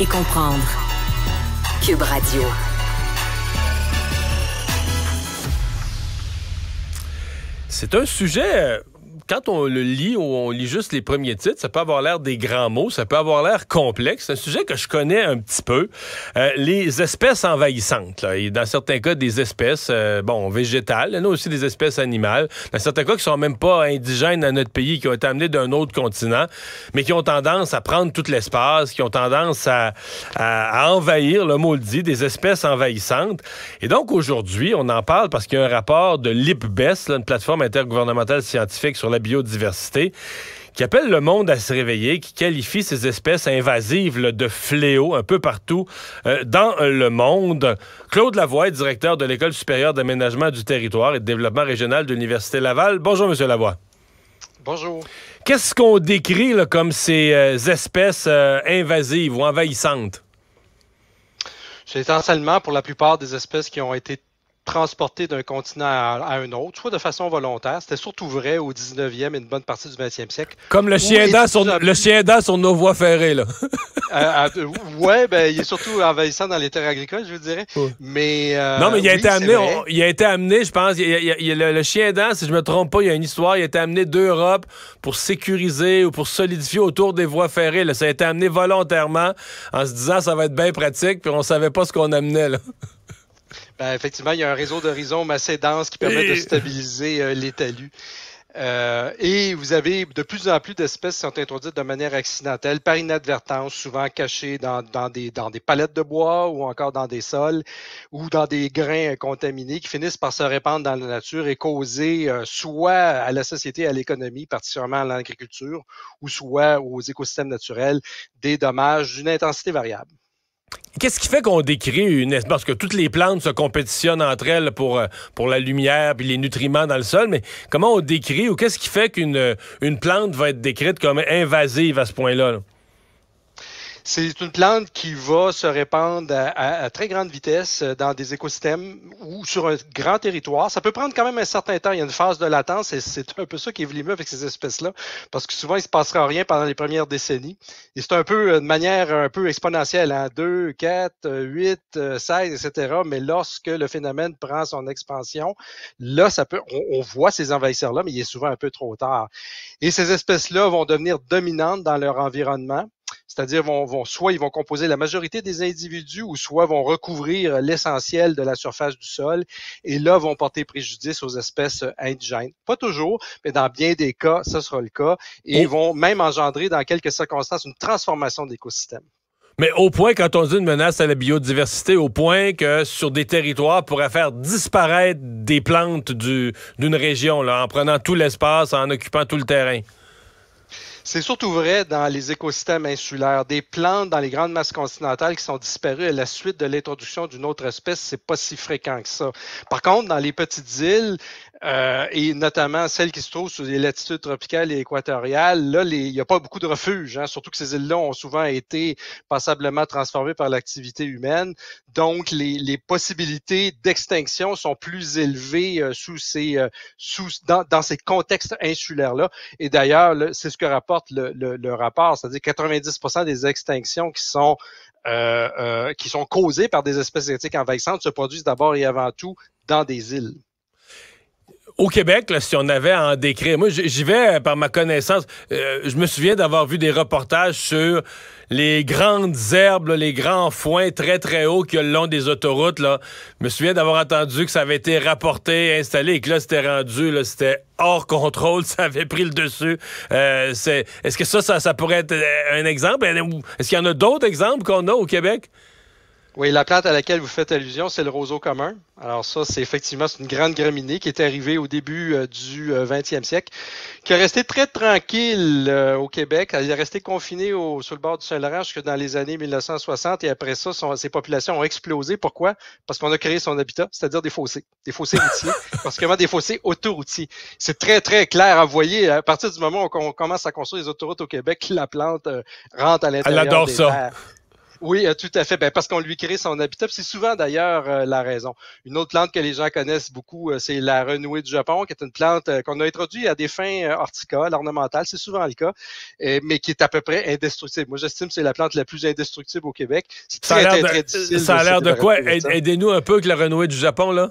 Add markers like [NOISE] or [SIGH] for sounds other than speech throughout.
et comprendre. Cube Radio. C'est un sujet euh, quand on le lit, on lit juste les premiers titres, ça peut avoir l'air des grands mots, ça peut avoir l'air complexe. C'est un sujet que je connais un petit peu. Euh, les espèces envahissantes, là, et dans certains cas, des espèces, euh, bon, végétales, il y en a aussi des espèces animales, dans certains cas qui sont même pas indigènes à notre pays, qui ont été amenées d'un autre continent, mais qui ont tendance à prendre tout l'espace, qui ont tendance à, envahir, le mot le dit, des espèces envahissantes. Et donc, aujourd'hui, on en parle parce qu'il y a un rapport de l'IPBES, une plateforme intergouvernementale scientifique sur biodiversité, qui appelle le monde à se réveiller, qui qualifie ces espèces invasives de fléaux un peu partout euh, dans le monde. Claude Lavoie, directeur de l'École supérieure d'aménagement du territoire et de développement régional de l'Université Laval. Bonjour, Monsieur Lavoie. Bonjour. Qu'est-ce qu'on décrit comme ces euh, espèces euh, invasives ou envahissantes? C'est essentiellement pour la plupart des espèces qui ont été transporter d'un continent à, un autre, soit de façon volontaire. C'était surtout vrai au 19e et une bonne partie du 20e siècle. Comme le chien d'A sur, le chien sur nos voies ferrées, là. [LAUGHS] Euh, euh, ouais, ben, il est surtout envahissant dans les terres agricoles, je vous dirais. Mais, euh, non, mais il a été amené, il a été amené, je pense, le, chien d'A, si je ne me trompe pas, il y a une histoire, il a été amené d'Europe pour sécuriser ou pour solidifier autour des voies ferrées. Ça a été amené volontairement en se disant ça va être bien pratique, puis on savait pas ce qu'on amenait, là. Ben, effectivement, il y a un réseau d'horizons assez dense qui permet de stabiliser euh, les talus. Euh, et vous avez de plus en plus d'espèces qui sont introduites de manière accidentelle, par inadvertance, souvent cachées dans, des, dans, des, palettes de bois ou encore dans des sols ou dans des grains euh, contaminés qui finissent par se répandre dans la nature et causer soit à la société, à l'économie, particulièrement à l'agriculture, ou soit aux écosystèmes naturels, des dommages d'une intensité variable. Qu'est-ce qui fait qu'on décrit une parce que toutes les plantes se compétitionnent entre elles pour euh, pour la lumière et les nutriments dans le sol, mais comment on décrit ou qu'est-ce qui fait qu'une euh, plante va être décrite comme invasive à ce point-là? là c'est une plante qui va se répandre à, très grande vitesse euh, dans des écosystèmes ou sur un grand territoire. Ça peut prendre quand même un certain temps. Il y a une phase de latence et c'est un peu ça qui est mieux avec ces espèces-là, parce que souvent, il ne se passera rien pendant les premières décennies. Et c'est un peu euh, de manière un peu exponentielle, à 2, 4, 8, 16, etc. Mais lorsque le phénomène prend son expansion, là, ça peut, on voit ces envahisseurs-là, mais il est souvent un peu trop tard. Et ces espèces-là vont devenir dominantes dans leur environnement c'est-à-dire vont, soit ils vont composer la majorité des individus ou soit vont recouvrir l'essentiel de la surface du sol et là vont porter préjudice aux espèces indigènes. Pas toujours, mais dans bien des cas, ce sera le cas et ils oh. vont même engendrer dans quelques circonstances une transformation d'écosystème. Mais au point, quand on dit une menace à la biodiversité, au point que sur des territoires pourrait faire disparaître des plantes d'une région, en prenant tout l'espace, en occupant tout le terrain. C'est surtout vrai dans les écosystèmes insulaires. Des plantes dans les grandes masses continentales qui sont disparues à la suite de l'introduction d'une autre espèce, c'est pas si fréquent que ça. Par contre, dans les petites îles, euh, et notamment celles qui se trouvent sur les latitudes tropicales et équatoriales. Là, il n'y a pas beaucoup de refuges, hein, surtout que ces îles-là ont souvent été passablement transformées par l'activité humaine. Donc, les, possibilités d'extinction sont plus élevées euh, sous ces, euh, sous, dans, ces contextes insulaires-là. Et d'ailleurs, c'est ce que rapporte le, rapport, c'est-à-dire 90% des extinctions qui sont qui sont causées par des espèces exotiques envahissantes se produisent d'abord et avant tout dans des îles au Québec, là, si on avait à en décrire, moi j'y vais euh, par ma connaissance. Euh, je me souviens d'avoir vu des reportages sur les grandes herbes, les grands foins très très hauts qu'il y le long des autoroutes. Là. Je me souviens d'avoir entendu que ça avait été rapporté, installé et que là c'était rendu, c'était hors contrôle, [LAUGHS] ça avait pris le dessus. Euh, est-ce que ça, ça, ça pourrait être un exemple? Ben, est-ce qu'il y en a d'autres exemples qu'on a au Québec? Oui, la plante à laquelle vous faites allusion, c'est le roseau commun. Alors ça, c'est effectivement une grande graminée qui est arrivée au début euh, du 20e euh, siècle, qui est restée très tranquille euh, au Québec. Elle est restée confinée au, sur le bord du Saint-Laurent jusque dans les années 1960 et après ça, son, ses populations ont explosé. Pourquoi? Parce qu'on a créé son habitat, c'est-à-dire des fossés, des fossés routiers, a [LAUGHS] des fossés autoroutiers. C'est très, très clair à voyez, À partir du moment où on commence à construire les autoroutes au Québec, la plante rentre à l'intérieur. Elle adore ça. Oui, euh, tout à fait. Ben, parce qu'on lui crée son habitat. C'est souvent d'ailleurs euh, la raison. Une autre plante que les gens connaissent beaucoup, euh, c'est la renouée du Japon, qui est une plante qu'on a introduite à des fins horticoles, ornementales, c'est souvent le cas, mais qui est à peu près indestructible. Moi, j'estime que c'est la plante la plus indestructible au Québec. ça a l'air de, quoi? Aidez-nous un peu avec la renouée du Japon, là?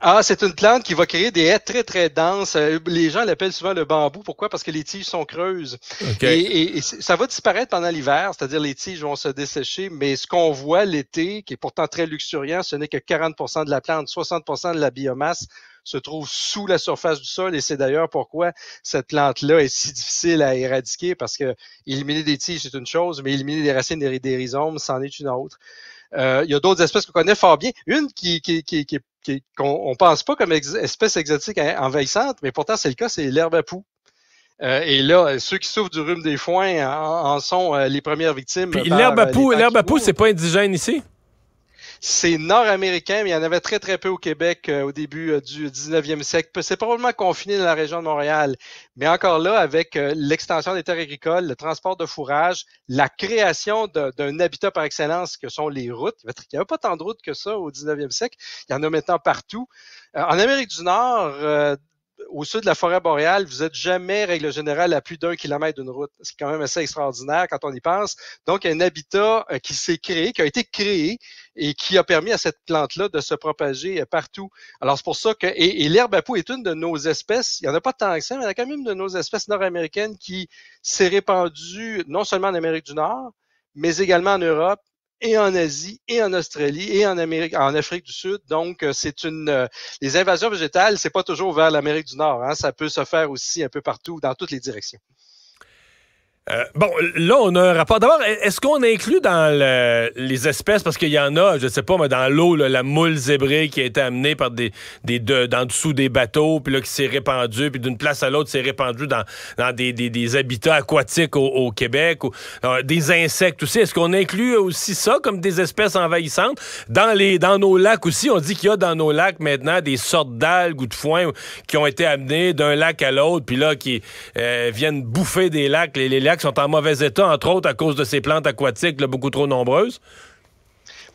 Ah, c'est une plante qui va créer des haies très, très denses. Euh, les gens l'appellent souvent le bambou. Pourquoi? Parce que les tiges sont creuses. Et, ça va disparaître pendant l'hiver, c'est-à-dire les tiges vont se dessécher, mais ce qu'on voit l'été, qui est pourtant très luxuriant, ce n'est que 40 de la plante, 60 de la biomasse se trouve sous la surface du sol et c'est d'ailleurs pourquoi cette plante-là est si difficile à éradiquer parce que éliminer des tiges, c'est une chose, mais éliminer des racines des, des rhizomes, c'en est une autre. Euh, il y a d'autres espèces qu'on connaît fort bien. Une qui, qui, qui est qu'on ne pense pas comme espèce exotique envahissante, mais pourtant c'est le cas, c'est l'herbe à poux. Euh, et là, ceux qui souffrent du rhume des foins en, sont euh, les premières victimes. Euh, l'herbe à poux, l'herbe à c'est pas indigène ici? C'est nord-américain, mais il y en avait très, très peu au Québec euh, au début euh, du 19e siècle. C'est probablement confiné dans la région de Montréal. Mais encore là, avec euh, l'extension des terres agricoles, le transport de fourrage, la création d'un habitat par excellence que sont les routes. Il n'y avait pas tant de routes que ça au 19e siècle. Il y en a maintenant partout. en Amérique du Nord, au sud de la forêt boréale, vous n'êtes jamais, règle générale, à plus d'un kilomètre d'une route. C'est quand même assez extraordinaire quand on y pense. Donc, un habitat euh, qui s'est créé, qui a été créé et qui a permis à cette plante-là de se propager euh, partout. Alors, c'est pour ça que, et, l'herbe à poux est une de nos espèces, il n'y en a pas tant que ça, mais il y en a quand même une de nos espèces nord-américaines qui s'est répandue non seulement en Amérique du Nord, mais également en Europe et en Asie, et en Australie, et en Amérique, en Afrique du Sud. Donc, euh, c'est une euh, les invasions végétales, c'est pas toujours vers l'Amérique du Nord. Hein. ça peut se faire aussi un peu partout, dans toutes les directions. Euh, bon, là, on a un rapport. D'abord, est-ce qu'on inclut dans les espèces, parce qu'il y en a, je ne sais pas, mais dans l'eau, la moule zébrée qui a été amenée par des, des dans dessous des bateaux, puis là, qui s'est répandue, puis d'une place à l'autre, s'est répandue dans, des, habitats aquatiques au, Québec, ou, euh, des insectes aussi. Est-ce qu'on inclut aussi ça comme des espèces envahissantes? Dans, les, dans nos lacs aussi, on dit qu'il y a dans nos lacs maintenant des sortes d'algues ou de foin qui ont été amenées d'un lac à l'autre, puis là, qui euh, viennent bouffer des lacs, les lacs sont en mauvais état, entre autres à cause de ces plantes aquatiques beaucoup trop nombreuses.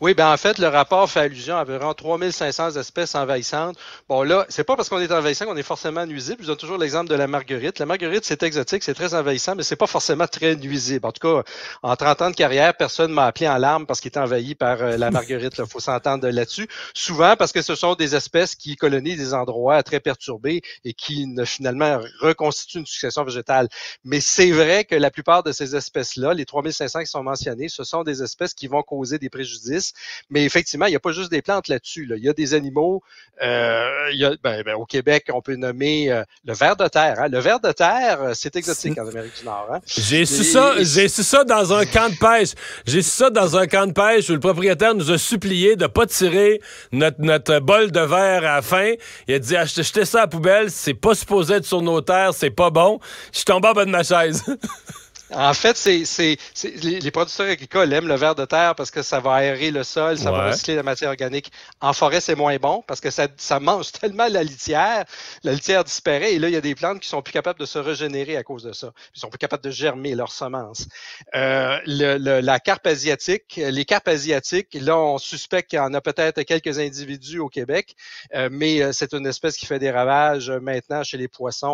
Oui, ben en fait, le rapport fait allusion à environ 3500 espèces envahissantes. Bon, là, c'est pas parce qu'on est envahissant qu'on est forcément nuisible. Je donne toujours l'exemple de la marguerite. La marguerite, c'est exotique, c'est très envahissant, mais c'est pas forcément très nuisible. En tout cas, en 30 ans de carrière, personne m'a appelé en larmes parce qu'il était envahi par euh, la marguerite. Il faut s'entendre là-dessus. Souvent parce que ce sont des espèces qui colonisent des endroits très perturbés et qui finalement reconstituent une succession végétale. Mais c'est vrai que la plupart de ces espèces-là, les 3500 qui sont mentionnées, ce sont des espèces qui vont causer des préjudices mais effectivement, il n'y a pas juste des plantes là-dessus. Il y a des animaux. Euh, ben, ben, au Québec, on peut nommer euh, le ver de terre. Hein. Le ver de terre, euh, c'est exotique en Amérique du Nord. Hein. J'ai su ça, j'ai ça dans un camp de pêche. J'ai su ça dans un camp de pêche où le propriétaire nous a supplié de pas tirer notre, bol de verre à la fin. Il a dit achetez ça à la poubelle, c'est pas supposé être sur nos terres, c'est pas bon. Je suis tombé en bas de ma chaise. [LAUGHS] En fait, c'est, les producteurs agricoles aiment le verre de terre parce que ça va aérer le sol, ça va recycler la matière organique. En forêt, c'est moins bon parce que ça, ça, mange [LAUGHS] tellement la litière, la litière disparaît et là, il y a des plantes qui sont plus capables de se régénérer à cause de ça. Ils sont plus capables de germer leurs semences. Euh, la carpe asiatique, les carpes asiatiques, là, on suspecte qu'il y en a peut-être quelques individus au Québec, euh, mais euh, c'est une espèce qui fait des ravages maintenant chez les poissons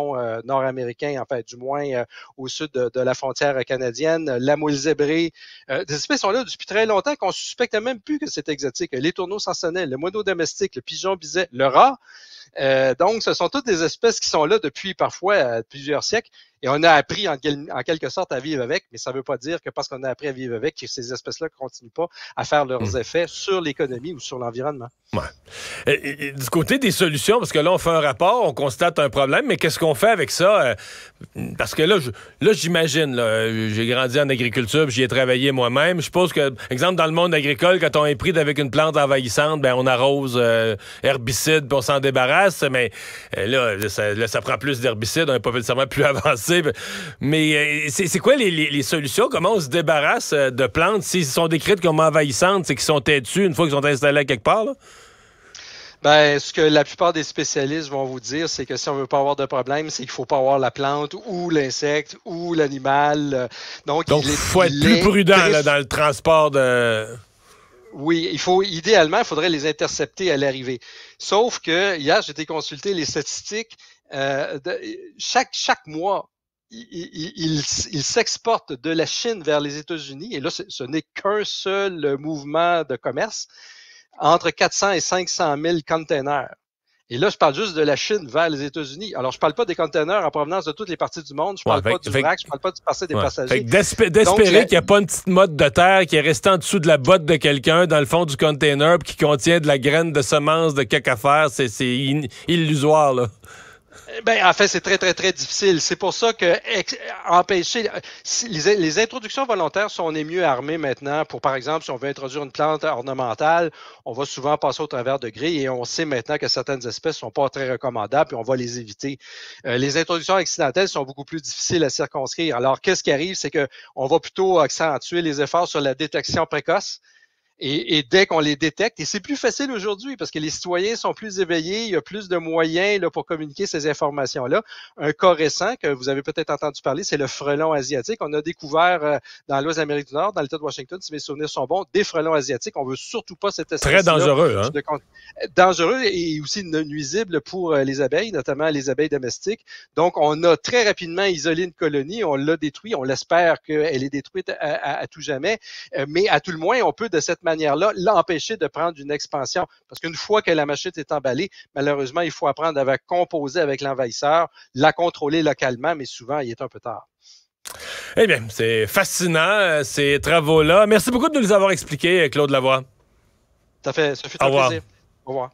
nord-américains, en fait, du moins au sud de, de la frontière canadienne, la moule zébrée. Euh, des espèces sont là depuis très longtemps qu'on suspecte même plus que c'est exotique. Les tourneaux sansonnels, le moineau domestique, le pigeon biset, le rat. Euh, donc, ce sont toutes des espèces qui sont là depuis parfois euh, plusieurs siècles et on a appris en, quelque sorte à vivre avec, mais ça ne veut pas dire que parce qu'on a appris à vivre avec, ces espèces-là ne continuent pas à faire leurs hmm. effets sur l'économie ou sur l'environnement. du côté des solutions, parce que là, on fait un rapport, on constate un problème, mais qu'est-ce qu'on fait avec ça? Euh, parce que là, là j'imagine, j'ai grandi en agriculture, j'y ai travaillé moi-même. Je suppose que, exemple, dans le monde agricole, quand on est pris avec une plante envahissante, ben, on arrose euh, herbicide, pour on s'en débarrasse, mais euh, là ça, là, ça, prend plus d'herbicide, on n'est pas nécessairement plus [LAUGHS] avancé mais euh, c'est quoi les, solutions? Comment on se débarrasse euh, de plantes s'ils sont décrites comme envahissantes, c'est qu'ils sont têtus une fois qu'ils sont installés quelque part? Ben, ce que la plupart des spécialistes vont vous dire, c'est que si on veut pas avoir de problème, c'est qu'il faut pas avoir la plante ou l'insecte ou l'animal. Euh, donc, il faut être plus prudent dans le transport de. Oui, il faut idéalement, il faudrait les intercepter à l'arrivée. Sauf que hier, j'ai été consulter les statistiques. chaque, chaque mois, il, s'exporte de la Chine vers les États-Unis, et là, ce, n'est qu'un seul euh, mouvement de commerce, entre 400 et 500 000 containers. Et là, je parle juste de la Chine vers les États-Unis. Alors, je parle pas des containers en provenance de toutes les parties du monde. Je parle pas du vrac, je parle pas du passé des passagers. D'espérer qu'il n'y a pas une petite motte de terre qui est restée en dessous de la botte de quelqu'un dans le fond du container qui contient de la graine de semence de quelque affaire, c'est illusoire, là. Ben, en fait, c'est très, très, très difficile. C'est pour ça que empêcher les, introductions volontaires, sont on est mieux armé maintenant, pour par exemple, si on veut introduire une plante ornementale, on va souvent passer au travers de grilles et on sait maintenant que certaines espèces sont pas très recommandables et on va les éviter. Euh, les introductions accidentelles sont beaucoup plus difficiles à circonscrire. Alors, qu'est-ce qui arrive, c'est que va plutôt accentuer les efforts sur la détection précoce et, et dès qu'on les détecte, et c'est plus facile aujourd'hui parce que les citoyens sont plus éveillés, il y a plus de moyens là, pour communiquer ces informations-là. Un cas récent que vous avez peut-être entendu parler, c'est le frelon asiatique. On a découvert euh, dans l'Ouest amérique du Nord, dans l'État de Washington, si mes souvenirs sont bons, des frelons asiatiques. On veut surtout pas cette espèce Très dangereux. Hein? dangereux et aussi nuisible pour euh, les abeilles, notamment les abeilles domestiques. Donc, on a très rapidement isolé une colonie, on l'a détruite, on l'espère qu'elle est détruite à, à, tout jamais, euh, mais à tout le moins, on peut de cette manière manière-là l'empêcher de prendre une expansion. Parce qu'une fois que la machine est emballée, malheureusement, il faut apprendre à composer avec l'envahisseur, la contrôler localement, mais souvent, il est un peu tard. Eh bien, c'est fascinant, euh, ces travaux-là. Merci beaucoup de nous les avoir expliqué, euh, Claude Lavoie. Ça fait, ça fait un plaisir. Au revoir.